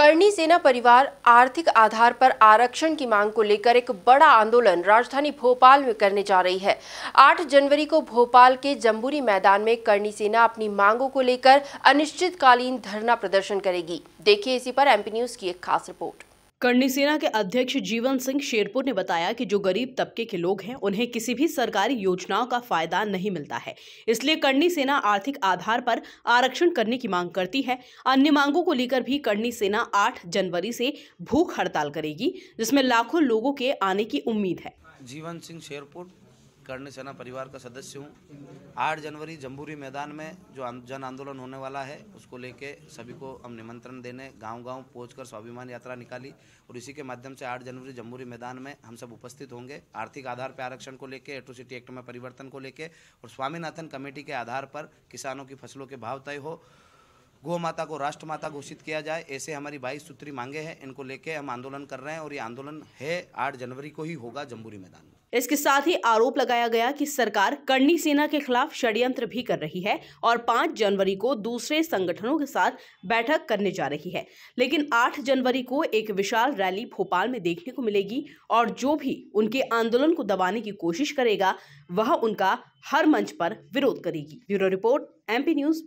करनी सेना परिवार आर्थिक आधार पर आरक्षण की मांग को लेकर एक बड़ा आंदोलन राजधानी भोपाल में करने जा रही है 8 जनवरी को भोपाल के जम्बूरी मैदान में करनी सेना अपनी मांगों को लेकर अनिश्चितकालीन धरना प्रदर्शन करेगी देखिए इसी पर एमपी न्यूज की एक खास रिपोर्ट करनी सेना के अध्यक्ष जीवन सिंह शेरपुर ने बताया कि जो गरीब तबके के लोग हैं उन्हें किसी भी सरकारी योजनाओं का फायदा नहीं मिलता है इसलिए करनी सेना आर्थिक आधार पर आरक्षण करने की मांग करती है अन्य मांगों को लेकर भी करनी सेना 8 जनवरी से भूख हड़ताल करेगी जिसमें लाखों लोगों के आने की उम्मीद है जीवन सिंह शेरपुर कर्ण सेना परिवार का सदस्य हूँ आठ जनवरी जम्बूरी मैदान में जो जन आंदोलन होने वाला है उसको लेके सभी को हम निमंत्रण देने गांव गांव पहुंचकर स्वाभिमान यात्रा निकाली और इसी के माध्यम से आठ जनवरी जम्बूरी मैदान में हम सब उपस्थित होंगे आर्थिक आधार पर आरक्षण को लेकर एट्रोसिटी एक्ट में परिवर्तन को लेकर और स्वामीनाथन कमेटी के आधार पर किसानों की फसलों के भाव तय हो गौ माता को राष्ट्र माता घोषित किया जाए ऐसे हमारी बाईस सूत्री मांगे हैं इनको लेके हम आंदोलन कर रहे हैं और ये आंदोलन है आठ जनवरी को ही होगा जम्बूरी मैदान में इसके साथ ही आरोप लगाया गया कि सरकार करनी सेना के खिलाफ षड्यंत्र भी कर रही है और 5 जनवरी को दूसरे संगठनों के साथ बैठक करने जा रही है लेकिन 8 जनवरी को एक विशाल रैली भोपाल में देखने को मिलेगी और जो भी उनके आंदोलन को दबाने की कोशिश करेगा वह उनका हर मंच पर विरोध करेगी ब्यूरो रिपोर्ट एमपी न्यूज